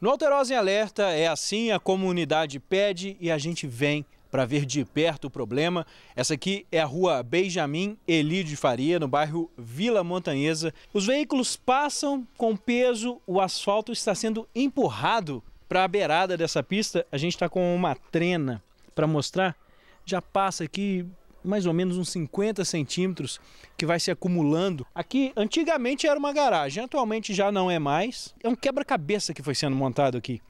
No Alterosa em Alerta é assim, a comunidade pede e a gente vem para ver de perto o problema. Essa aqui é a rua Benjamin Elide Faria, no bairro Vila Montanhesa. Os veículos passam com peso, o asfalto está sendo empurrado para a beirada dessa pista. A gente está com uma trena para mostrar. Já passa aqui mais ou menos uns 50 centímetros que vai se acumulando. Aqui antigamente era uma garagem, atualmente já não é mais. É um quebra-cabeça que foi sendo montado aqui.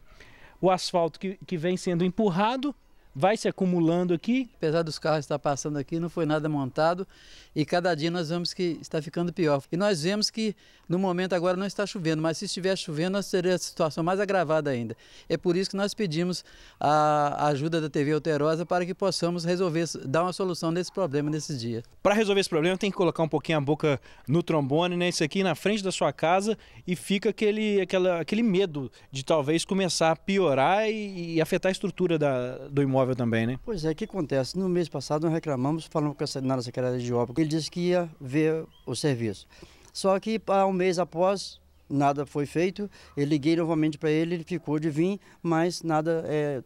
O asfalto que, que vem sendo empurrado vai se acumulando aqui. Apesar dos carros estar passando aqui, não foi nada montado e cada dia nós vemos que está ficando pior. E nós vemos que no momento agora não está chovendo, mas se estiver chovendo, nós teríamos a situação mais agravada ainda. É por isso que nós pedimos a ajuda da TV Alterosa para que possamos resolver, dar uma solução nesse problema nesses dias. Para resolver esse problema, tem que colocar um pouquinho a boca no trombone, né? Isso aqui na frente da sua casa e fica aquele, aquela, aquele medo de talvez começar a piorar e, e afetar a estrutura da, do imóvel também, né? Pois é, o que acontece? No mês passado nós reclamamos, falamos com a nossa secretária de Obras, ele disse que ia ver o serviço. Só que um mês após, nada foi feito, eu liguei novamente para ele, ele ficou de vir, mas nada, é,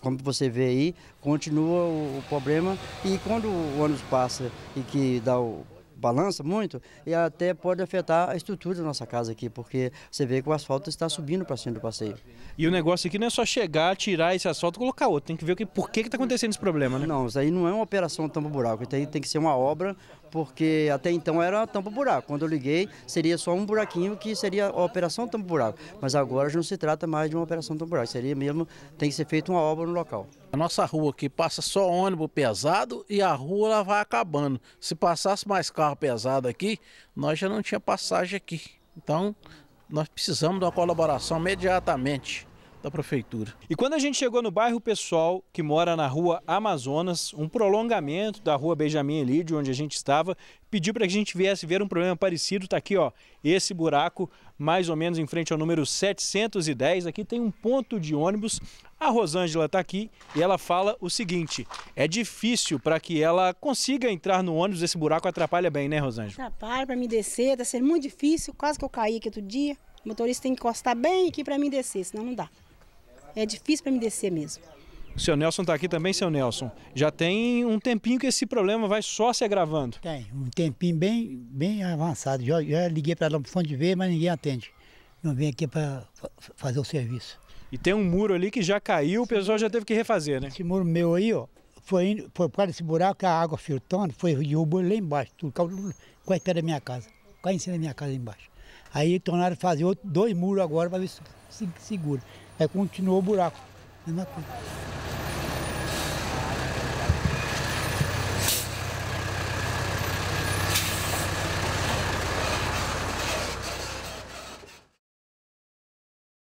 como você vê aí, continua o, o problema. E quando o ônibus passa e que dá o balança muito e até pode afetar a estrutura da nossa casa aqui, porque você vê que o asfalto está subindo para cima do passeio. E o negócio aqui não é só chegar, tirar esse asfalto e colocar outro, tem que ver que, por que está acontecendo esse problema, né? Não, isso aí não é uma operação tampa-buraco, tem, tem que ser uma obra, porque até então era tampa-buraco. Quando eu liguei, seria só um buraquinho que seria a operação tampa-buraco, mas agora já não se trata mais de uma operação tampa-buraco, seria mesmo, tem que ser feita uma obra no local. A nossa rua aqui passa só ônibus pesado e a rua ela vai acabando. Se passasse mais carro pesado aqui, nós já não tinha passagem aqui. Então, nós precisamos de uma colaboração imediatamente da prefeitura. E quando a gente chegou no bairro pessoal, que mora na rua Amazonas, um prolongamento da rua Benjamin Elídio, onde a gente estava, pediu para que a gente viesse ver um problema parecido. Está aqui, ó, esse buraco, mais ou menos em frente ao número 710. Aqui tem um ponto de ônibus. A Rosângela está aqui e ela fala o seguinte: é difícil para que ela consiga entrar no ônibus, esse buraco atrapalha bem, né, Rosângela? Atrapalha para me descer, está sendo muito difícil, quase que eu caí aqui outro dia. O motorista tem que encostar bem aqui para me descer, senão não dá. É difícil para me descer mesmo. O seu Nelson está aqui também, seu Nelson. Já tem um tempinho que esse problema vai só se agravando. Tem, um tempinho bem, bem avançado. Já, já liguei para lá para o fundo de ver, mas ninguém atende não vem aqui para fazer o serviço. E tem um muro ali que já caiu, o pessoal já teve que refazer, né? Esse muro meu aí, ó, foi, foi por causa desse buraco que a água filtrando, foi derrubou lá embaixo, tudo, quase perto da minha casa, quase em cima da minha casa embaixo. Aí tornaram fazer outro, dois muros agora para ver se, se segura. Aí continuou o buraco, mesma coisa.